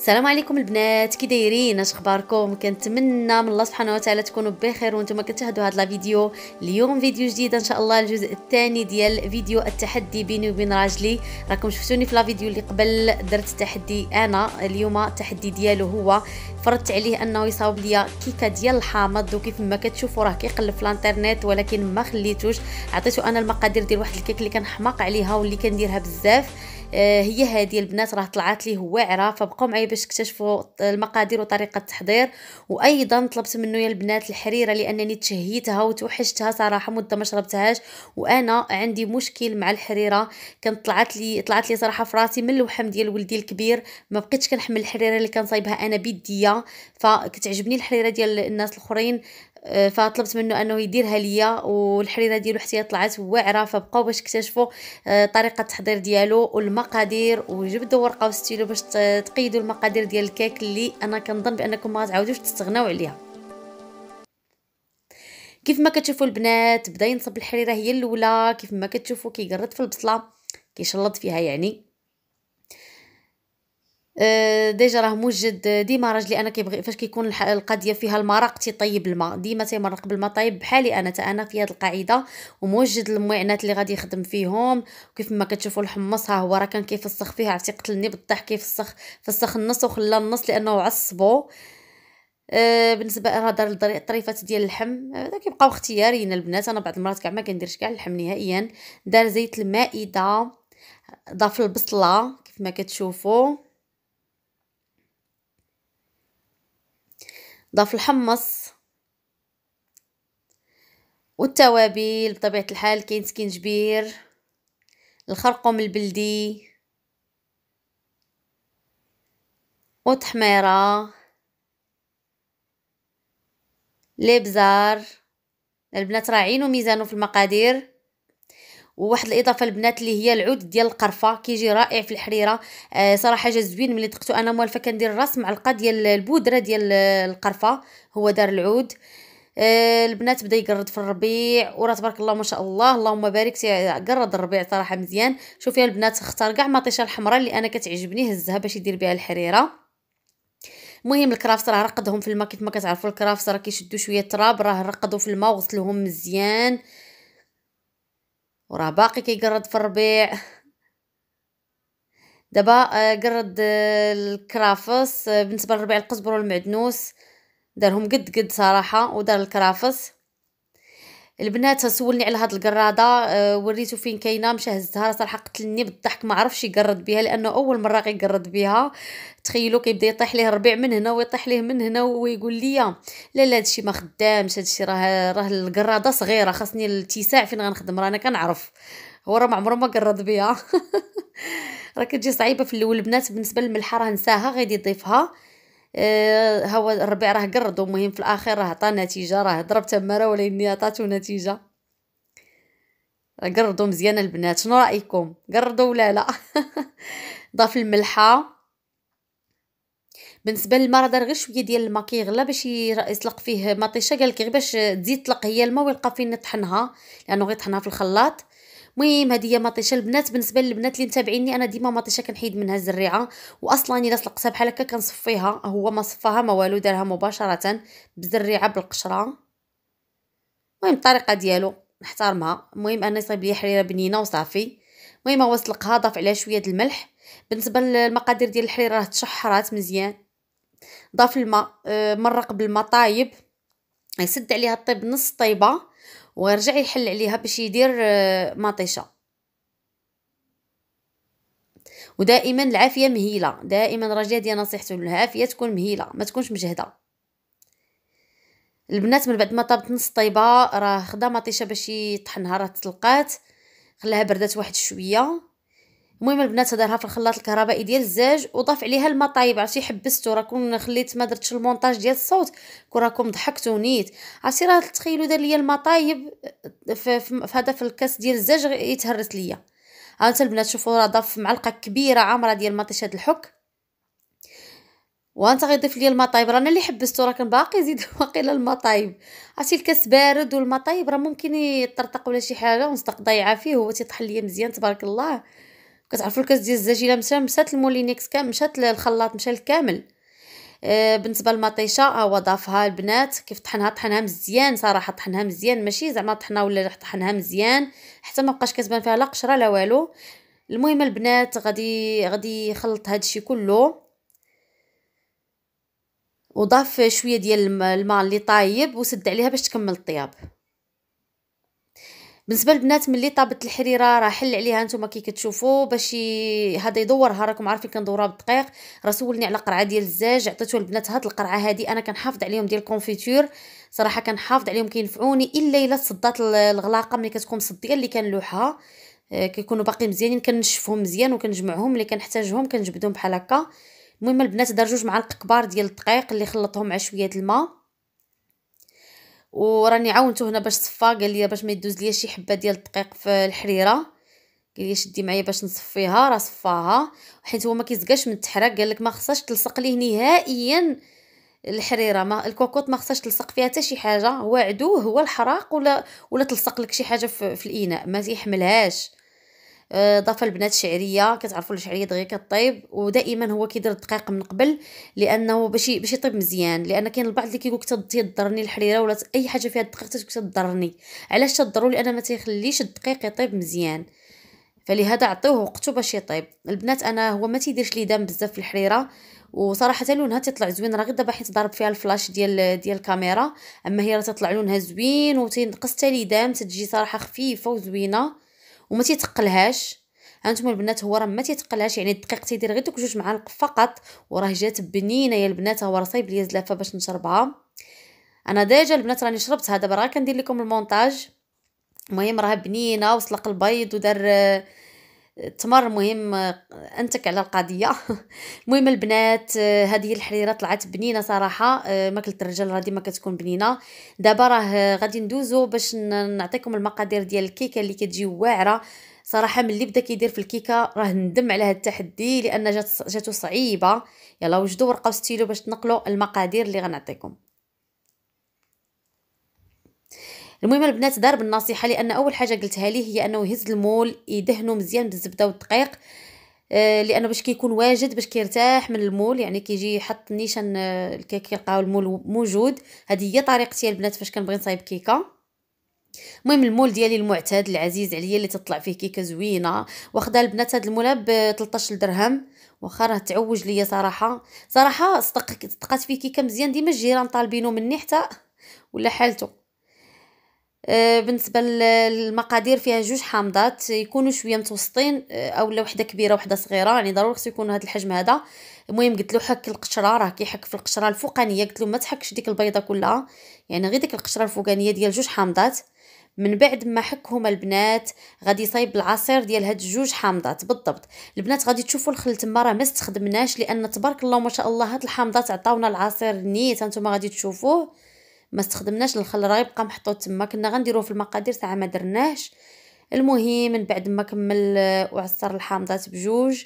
السلام عليكم البنات كي دايرين اش اخباركم كنتمنى من الله سبحانه وتعالى تكونوا بخير وانتم كتشاهدوا هاد لا فيديو اليوم فيديو جديد ان شاء الله الجزء الثاني ديال فيديو التحدي بيني وبين راجلي راكم شفتوني في لا فيديو اللي قبل درت التحدي انا اليوم التحدي ديالو هو فرضت عليه انه يصاوب ليا كيكه ديال الحامض وكيف ما كتشوفوا راه كيقلب في الانترنيت ولكن ما خليتوش عطيتو انا المقادير ديال واحد الكيك اللي كنحماق عليها واللي كنديرها بزاف آه، هي هذه البنات راه طلعت لي هو واعره فبقاو معايا باش اكتشفوا المقادير وطريقه التحضير وايضا طلبت منه يا البنات الحريره لانني تشهيتها وتوحشتها صراحه مده ما شربتهاش وانا عندي مشكل مع الحريره كانت طلعت لي طلعت لي صراحه فراسي من الوحم ديال ولدي الكبير ما بقيتش كنحمل الحريره اللي كنصايبها انا بيديا فكتعجبني الحريره ديال الناس الاخرين آه، فطلبت منه انه يديرها ليا والحريره ديالو حتى طلعت واعره فبقاو باش اكتشفوا آه، طريقه التحضير ديالو والمقادير وجبدوا ورقه وستيلو باش تقيدوا المقادير ديال الكيك اللي انا كنظن بانكم ما غتعاودوش تستغناو عليها كيف ما كتشوفوا البنات بدا ينصب الحريره هي الاولى كيف ما كتشوفوا كيقرد في البصله كيشلط فيها يعني آه، ديجا راه موجد آه، ديما راجلي انا كيبغي فاش كيكون القضيه فيها المرق تيطيب الماء ديما تيمرق بالماء طيب بحالي انا تا انا في هذه القاعده وموجد المعينات اللي غادي يخدم فيهم وكيف ما كتشوفوا الحمص ها هو راه كان كيفسخ فيه عرفتي قتلني بالضحك كيفسخ فسخ النص وخلى النص لانه عصبو آه، بالنسبه راه دار الطريفات ديال اللحم هذا كيبقاو اختياريين البنات انا بعض المرات كاع ما كنديرش كاع اللحم نهائيا دار زيت المائده ضاف البصله كيف ما كتشوفوا ضاف الحمص والتوابل بطبيعة الحال كاين سكينجبير الخرقوم البلدي وتحميرة لبزار البنات راعين وميزانو في المقادير وواحد الاضافه البنات اللي هي العود ديال القرفه كيجي رائع في الحريره آه صراحه جا زوين ملي دقتو انا موالفه كندير الراس معلقه ديال البودره ديال القرفه هو دار العود آه البنات بدا يقرد في الربيع وراه تبارك الله ما شاء الله اللهم بارك قرد الربيع صراحه مزيان شوفي البنات اختار كاع مطيشه الحمراء اللي انا كتعجبني هزها باش يدير بها الحريره المهم الكرافس راه رقدهم في الماء كيف ما كتعرفوا الكرافس راه كيشدوا شويه تراب راه رقدوا في الماء وغسلوهم مزيان وراه باقي كيقرد في الربيع دابا آه، قرد آه، الكرافس آه، بالنسبه للربيع القزبر والمعدنوس دارهم قد قد صراحه ودار الكرافس البنات سولني على هاد القراده آه، وريته فين كاينه مشى هزها صراحه قتلني بالضحك ما عرفش يقرد بها لانه اول مره غيقرد بها تخيلوا كيبدا يطيح ليه الربيع من هنا ويطيح ليه من هنا ويقول لي لا لا هادشي ما خدامش هادشي راه راه القراده صغيره خاصني الاتساع فين غنخدم رانا كنعرف هو راه ما عمره ما قرد بها راه كتجي صعيبه في الاول البنات بالنسبه للملحه راه نساها غادي يضيفها آه، هو الربيع راه قرد ومهم في الاخير راه عطى نتيجه راه ضرب تماره ولكن عطاتو نتيجه قردوا مزيان البنات شنو رايكم قردوا ولا لا ضاف الملحه بالنسبه للماء دار غير شويه ديال الماء كيغلى باش يطلق فيه مطيشه قال لك غير باش تزيد تطلق هي الماء ويلقى فين طحنها لانه غيطحنها في الخلاط المهم هذه هي مطيشه البنات بالنسبه للبنات اللي متابعيني انا ديما مطيشه كنحيد منها الزريعه واصلا الا سلقتها بحال هكا كنصفيها هو ما صفاها ما والو دارها مباشره بالزريعه بالقشره المهم الطريقه ديالو نحترمها المهم انا يصيب لي حريره بنينه وصافي المهم هو سلقها ضاف عليها شويه ديال الملح بالنسبه للمقادير ديال الحريره راه تشحرات مزيان ضاف الماء آه، مرق بالماء طايب يسد عليها الطيب نص طيبه ويرجع يحل عليها باش يدير آه، مطيشه ودائما العافيه مهيله دائما راجل ديال نصيحته العافيه تكون مهيله ما تكونش مجهده البنات من بعد ما طابت نص طيبه راه خدا مطيشه باش يطحنها راه تلقات خلاها بردات واحد شويه المهم البنات دارها في الخلاط الكهربائي ديال الزاج وضاف عليها الماء طايب عرفتي حبستو راكم خليت ما درتش المونتاج ديال الصوت كون راكم ضحكتو نيت عرفتي راه تخيلوا دار ليا الماء طايب في هذا في الكاس ديال الزاج يتهرس ليا ها انت البنات شوفوا راه ضاف معلقه كبيره عامره ديال مطيش هذا الحك وانت غيضيف لي الماء طايب رانا اللي حبستو راه كان باقي زيد لا الماء طايب عرفتي الكاس بارد والماء طايب راه ممكن يطرطق ولا شي حاجه ونصدق ضيعه فيه هو تيطحن ليا مزيان تبارك الله كتعرفوا الكاس ديال الزاجله مشى مشات المولينيكس كامل مشات الخلاط مشى الكامل آه، بالنسبه للمطيشه هو آه، ضافها البنات كيف طحنها طحنها مزيان صراحه طحنها مزيان ماشي زعما طحنها ولا طحنها مزيان حتى ما بقاش كتبان فيها لا قشره لا والو المهم البنات غادي غادي يخلط هذا الشيء كله وضاف شويه ديال الماء اللي طايب وسد عليها باش تكمل الطياب بالنسبه للبنات ملي طابت الحريره راه حل عليها نتوما كي كتشوفوا باش هذا يدورها راكم عارفين كندورها بالدقيق راه سولني على قرعه ديال الزاج عطيتو البنات هاد القرعه هادي انا كنحافظ عليهم ديال الكونفيتور صراحه كنحافظ عليهم كينفعوني الا الا صدات الغلاقه ملي كتكون مصديه اللي كنلوحها آه، كيكونوا باقي مزيانين كنشفهم مزيان وكنجمعهم اللي كنحتاجهم كنجبدهم بحال هكا المهم البنات دار جوج معالق كبار ديال الدقيق اللي خلطهم مع شويه الماء وراني عاونته هنا باش صفى قال لي باش ما يدوز ليا شي حبه ديال الدقيق في الحريره قال لي شدي معايا باش نصفيها راه صفاها حيت هو ما كيزقاش من التحرق قال لك ما خصهاش تلصق ليه نهائيا الحريره ما الكوكوط ما خصهاش تلصق فيها حتى شي حاجه هو عدو هو الحراق ولا ولا تلصق لك شي حاجه في, في الاناء ما يحملهاش آه، ضاف البنات شعريه كتعرفوا الشعريه دغيا كطيب ودائما هو كيدير الدقيق من قبل لانه باش باش يطيب مزيان لان كاين البعض اللي كيقول تضرني الحريره ولا اي حاجه فيها الدقيق تضرني علاش تضرو لان ما تيخليش الدقيق يطيب مزيان فلهذا عطيوه وقته باش يطيب البنات انا هو ما تيديرش لي دام بزاف في الحريره وصراحه لونها تطلع زوين راه غير دابا حيت ضارب فيها الفلاش ديال ديال الكاميرا اما هي راه تطلع لونها زوين وتنقص حتى لي دام تجي صراحه خفيفه وزوينه وما تيتقلهاش هانتوما البنات هو راه ما تيتقلهاش يعني الدقيق تيدير غير دوك جوج معالق فقط وراه جات بنينه يا البنات هو راه صايب ليا زلافه باش نشربها انا ديجا البنات راني شربتها دابا راه كندير لكم المونتاج المهم راه بنينه وسلق البيض ودار التمر مهم انتك على القضيه المهم البنات هذه الحريره طلعت بنينه صراحه آه، ماكله الرجال راه ديما كتكون بنينه دابا راه غادي ندوزو باش نعطيكم المقادير ديال الكيكه اللي كتجي واعره صراحه ملي بدا كيدير في الكيكه راه ندم على هذا التحدي لان جات جاتو صعيبه يلا وجدوا ورقه وستيلو باش تنقلوا المقادير اللي غنعطيكم المهم البنات دار بالنصيحه لان اول حاجه قلتها ليه هي انه يهز المول يدهنو مزيان بالزبده والدقيق آه، لانه باش كيكون واجد باش كيرتاح من المول يعني كيجي يحط نيشان الكيك آه، كيلقاو المول موجود هذه هي طريقتي البنات فاش كنبغي نصايب كيكه المهم المول ديالي المعتاد العزيز عليا اللي تطلع فيه كيكه زوينه واخده البنات هذا المول ب 13 درهم واخا راه تعوج ليا صراحه صراحه صدق صدقات فيه كيكه مزيان ديما الجيران طالبينو مني حتى ولا حالته آه، بالنسبه للمقادير فيها جوج حامضات يكونوا شويه متوسطين آه، او لا وحده كبيره وحده صغيره يعني ضروري خصو يكون هذا الحجم هذا المهم قلت له حك القشره راه كيحك في القشره الفوقانيه قلت له ما تحكش ديك البيضه كلها يعني غير ديك القشره الفوقانيه ديال جوج حامضات من بعد ما حكهم البنات غادي يصايب العصير ديال هاد جوج حامضات بالضبط البنات غادي تشوفوا الخل تما راه ما استخدمناش لان تبارك الله ما شاء الله هاد الحامضات عطاونا العصير نيت انتما غادي تشوفوه ما استخدمناش الخل راه يبقى محطوط تما كنا غنديروه في المقادير ساعه ما درناهش المهم من بعد ما كمل آه، وعصر الحامضات بجوج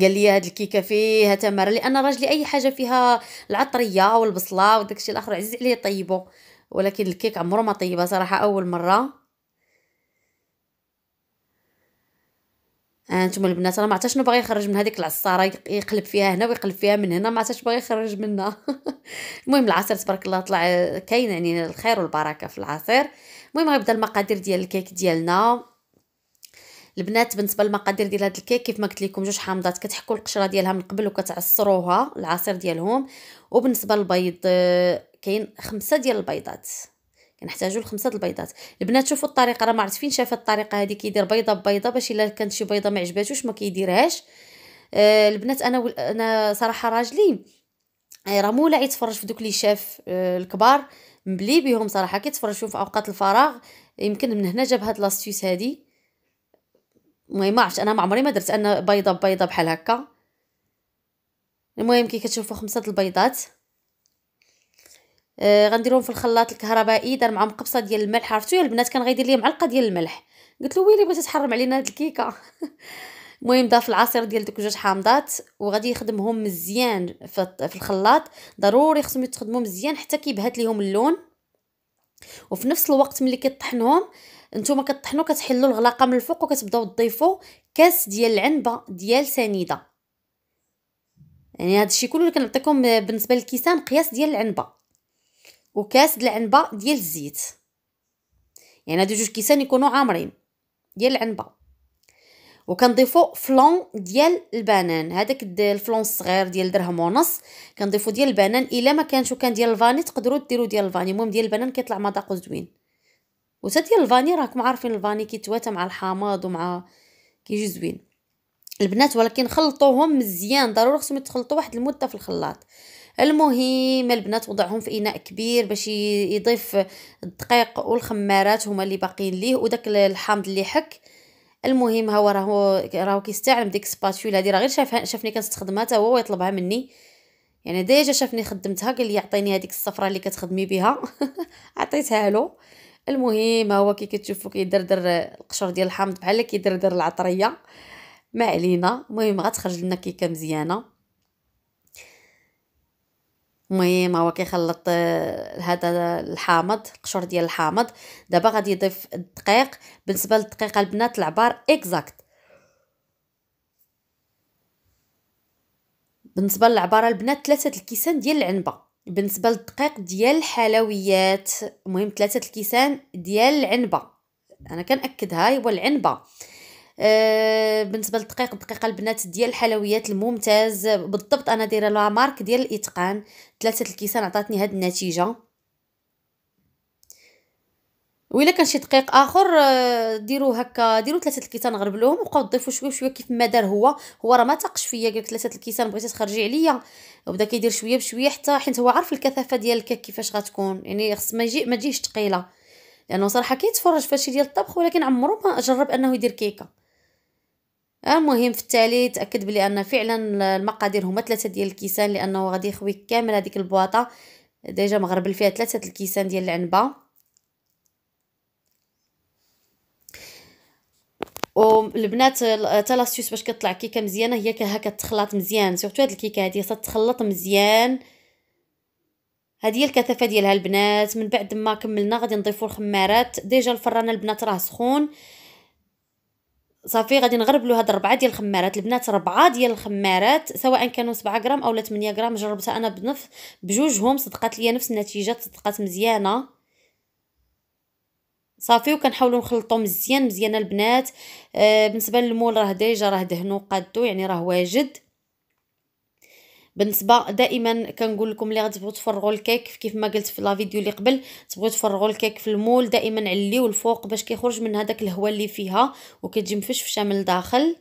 قال لي هاد الكيكه فيها تمر لان راجلي اي حاجه فيها العطريه والبصله وداكشي الاخر عزيز عليه طيبه ولكن الكيك عمره ما طيبه صراحه اول مره آه، انتم البنات انا ما عرفتش شنو باغي يخرج من هذيك العصاره يقلب فيها هنا ويقلب فيها من هنا ما عرفتش باغي يخرج منها المهم العصير تبارك الله طلع آه، كاين يعني الخير والبركه في العصير المهم غيبدا المقادير ديال الكيك ديالنا البنات بالنسبه للمقادير ديال هذا الكيك كيف ما قلت لكم جوج حامضات كتحكوا القشره ديالها من قبل وكتعصروها العصير ديالهم وبالنسبه للبيض آه، كاين خمسه ديال البيضات كنحتاجوا لخمسه البيضات البنات شوفوا الطريقه راه ما عرفت فين شافت الطريقه هذه كيدير بيضه ببيضه باش الا كانت شي بيضه ما عجباتوش ما كيديرهاش آه البنات انا ول... انا صراحه راجلي آه، راه مولا يتفرج في دوك اللي شاف آه الكبار مبلي بهم صراحه كيتفرج في اوقات الفراغ يمكن من هنا جاب هاد لاستيوس هادي المهم ما انا ما عمري ما درت انا بيضه ببيضه بحال هكا المهم كي كتشوفوا خمسه البيضات آه غنديرهم في الخلاط الكهربائي دار معاهم قبصه ديال الملح عرفتوا يا البنات كان غيدير لي معلقه ديال الملح قلت له ويلي بغيتي تحرم علينا هاد الكيكه المهم ضاف العصير ديال دوك جوج حامضات وغادي يخدمهم مزيان في الخلاط ضروري خصهم يتخدموا مزيان حتى كيبهت ليهم اللون وفي نفس الوقت ملي كطحنهم نتوما كطحنوا كتحلوا الغلاقه من الفوق وكتبداو تضيفوا كاس ديال العنبه ديال سنيده يعني هذا الشيء كله اللي كنعطيكم بالنسبه للكيسان قياس ديال العنبه وكاس د العنبه ديال الزيت يعني هادو جوج كيسان يكونوا عامرين ديال العنبه وكنضيفو فلون ديال البنان هذاك الفلون الصغير ديال درهم ونص كنضيفو ديال البنان الا ما كانش كان ديال الفاني تقدروا ديروا ديال الفاني المهم ديال البنان كيطلع مذاق زوين وتا ديال الفاني راكم عارفين الفاني كيتواتى مع الحامض ومع كيجي زوين البنات ولكن خلطوهم مزيان ضروري خصهم يتخلطوا واحد المده في الخلاط المهم البنات وضعهم في اناء كبير باش يضيف الدقيق والخمارات هما اللي باقيين ليه وداك الحامض اللي حك المهم هو راهو راهو كيستعلم ديك سباتيول هذه راه غير شاف شافني كنستخدمها حتى هو يطلبها مني يعني ديجا شافني خدمتها قال لي يعطيني هذيك الصفرة اللي كتخدمي بها عطيتها له المهم هو كي كتشوفو كيدردر القشور ديال الحامض بحال كيدردر العطريه ما علينا المهم غتخرج لنا كيكه مزيانه المهم هو كيخلط آه، هذا الحامض القشور ديال الحامض دابا غادي يضيف الدقيق بالنسبه للدقيق البنات العبار اكزاكت بالنسبه للعباره البنات ثلاثه الكيسان ديال العنبه بالنسبه للدقيق ديال الحلويات المهم ثلاثه الكيسان ديال العنبه انا كناكدها هو العنبه آه، بالنسبه للدقيق الدقيقه البنات ديال الحلويات الممتاز بالضبط انا دايره لا مارك ديال الاتقان ثلاثه الكيسان عطاتني هاد النتيجه وإلا كان شي دقيق اخر آه، ديروا هكا ديروا ثلاثه الكيسان غربلوهم وبقاو تضيفوا شويه بشويه كيف ما دار هو هو راه ما تقش فيا قال ثلاثه الكيسان بغيتي تخرجي عليا وبدا كيدير شويه بشويه حتى حيت هو عارف الكثافه ديال الكيك كيفاش غتكون يعني خص ما يجي ما تجيش ثقيله لانه يعني صراحه كيتفرج فهادشي ديال الطبخ ولكن عمرو ما جرب انه يدير كيكه المهم في التالي تاكد بلي ان فعلا المقادير هما ثلاثه ديال الكيسان لانه غادي يخوي كامل هذيك البواطه ديجا مغربل فيها ثلاثه الكيسان ديال العنبه والبنات حتى لاستيوس باش كطلع كيكه مزيانه هي كها تخلط مزيان سورتو هاد الكيكه هادي تتخلط مزيان هادي هي الكثافه ديالها البنات من بعد ما كملنا غادي نضيفوا الخمارات ديجا الفران البنات راه سخون صافي غادي نغربلو هاد ربعه ديال الخمارات البنات ربعه ديال الخمارات سواء كانوا 7 غرام اولا 8 غرام جربتها انا بنفس بجوجهم صدقات ليا نفس النتيجه صدقات مزيانه صافي وكنحاولوا نخلطو مزيان مزيان البنات آه بالنسبه للمول راه ديجا راه دهنو قادو يعني راه واجد بالنسبه دائما كنقول لكم اللي غتبغوا تفرغوا الكيك كيف ما قلت في لا فيديو اللي قبل تبغوا تفرغوا الكيك في المول دائما عليو الفوق باش كيخرج من هذاك الهواء اللي فيها وكتجي مفشفشه من الداخل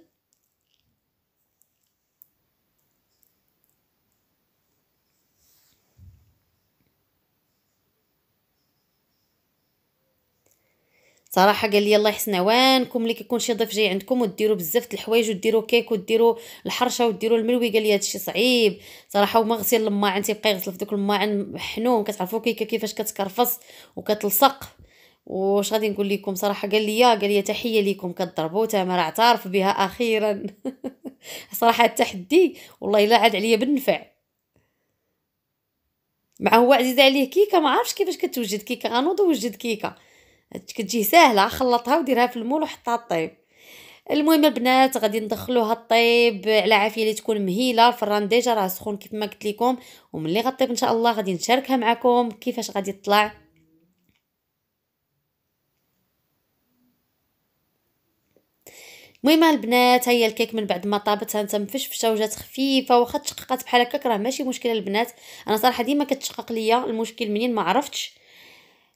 صراحه قال لي الله يحسن عوانكم اللي كيكون شي ضيف جاي عندكم وديروا بزاف الحوايج وديروا كيك وديروا الحرشه وديروا الملوي قال لي الشيء صعيب صراحه وما غسيل الماعن تيبقى يغسل في دوك الماعن حنون كتعرفوا كيكه كيفاش كتكرفص وكتلصق واش غادي نقول لكم صراحه قال لي قال لي تحيه ليكم كضربوا تامر اعترف بها اخيرا صراحه التحدي والله الا عاد عليا بالنفع مع هو عزيز عليه كيكه ما عرفش كيفاش كتوجد كيكه غنوض وجد كيكه كتجي ساهله خلطها وديرها في المول وحطها طيب المهم البنات غادي ندخلوها الطيب على عافيه اللي تكون مهيله الفران ديجا راه سخون كيف ما قلت لكم وملي غطيب ان شاء الله غادي نشاركها معكم كيفاش غادي تطلع المهم البنات هيا الكيك من بعد ما طابت انت مفشفشه وجات خفيفه واخا تشققات بحال هكاك راه ماشي مشكله البنات انا صراحه ديما كتشقق ليا المشكل منين ما عرفتش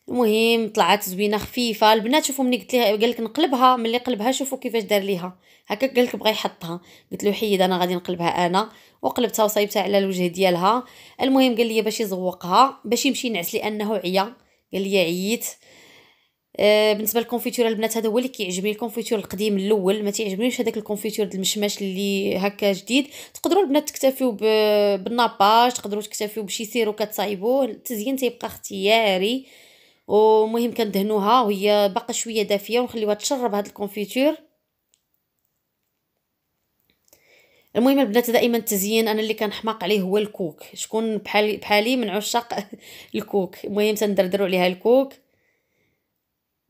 المهم طلعت زوينه خفيفه البنات شوفوا ملي قلت لها قال لك نقلبها ملي قلبها شوفوا كيفاش دار ليها هكا قال لك بغى يحطها قلت له حيد انا غادي نقلبها انا وقلبتها وصايبتها على الوجه ديالها المهم قال لي باش يزوقها باش يمشي ينعس لانه عيا قال لي عييت آه، بالنسبه للكونفيتور البنات هذا هو اللي كيعجبني الكونفيتور القديم الاول ما تيعجبنيش هذاك الكونفيتور المشمش اللي هكا جديد تقدروا البنات تكتفيو بالناباج تقدروا تكتفيو بشي سيرو كتصايبوه التزيين تيبقى اختياري ومهم كندهنوها وهي باقا شويه دافيه ونخليوها تشرب هاد الكونفيتور المهم البنات دائما التزيين انا اللي كنحماق عليه هو الكوك شكون بحالي بحالي من عشاق الكوك المهم تندردروا عليها الكوك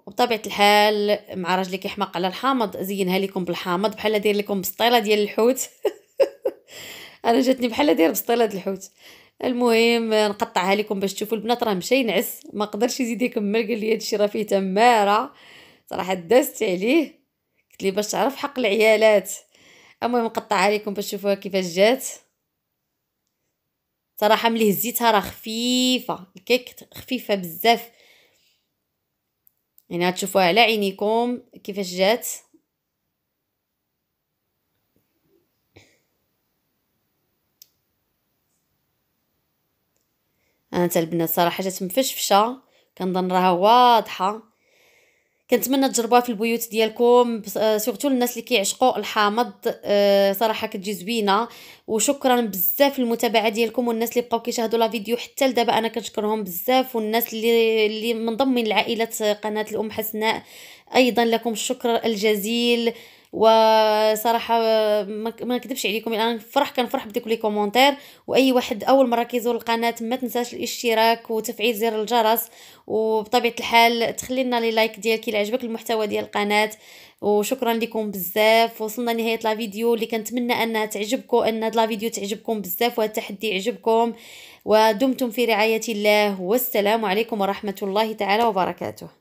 وبطبيعه الحال مع راجلي كيحماق على الحامض زينها لكم بالحامض بحال داير لكم بسطيله ديال الحوت انا جاتني بحال داير بسطيله الحوت المهم نقطعها لكم باش تشوفوا البنات راه مشى ينعس ما قدرش يزيد يكمل قال لي هادشي راه فيه تماره صراحه دازت عليه قلت لي باش تعرف حق العيالات المهم نقطعها لكم باش تشوفوها كيفاش جات صراحه ملي هزيتها راه خفيفه الكيك خفيفه بزاف يعني هتشوفوها على عينيكم كيفاش جات انا تاع البنات صراحه جات مفشفشه كنظن راها واضحه كنتمنى تجربوها في البيوت ديالكم سورتو آه، الناس اللي كيعشقوا الحامض آه، صراحه كتجي زوينه وشكرا بزاف للمتابعه ديالكم والناس اللي بقاو كيشاهدوا لا فيديو حتى لدابا انا كنشكرهم بزاف والناس اللي اللي منضمين لعائله قناه الام حسناء ايضا لكم الشكر الجزيل وصراحه ما نكذبش عليكم الان يعني فرح كنفرح بديك لي كومونتير واي واحد اول مره كيزور القناه ما تنساش الاشتراك وتفعيل زر الجرس وبطبيعه الحال تخلي لنا لي لايك ديالك الا عجبك المحتوى ديال القناه وشكرا لكم بزاف وصلنا لنهايه لا فيديو اللي كنتمنى انها تعجبكم ان هاد لا فيديو تعجبكم بزاف وهاد التحدي يعجبكم ودمتم في رعايه الله والسلام عليكم ورحمه الله تعالى وبركاته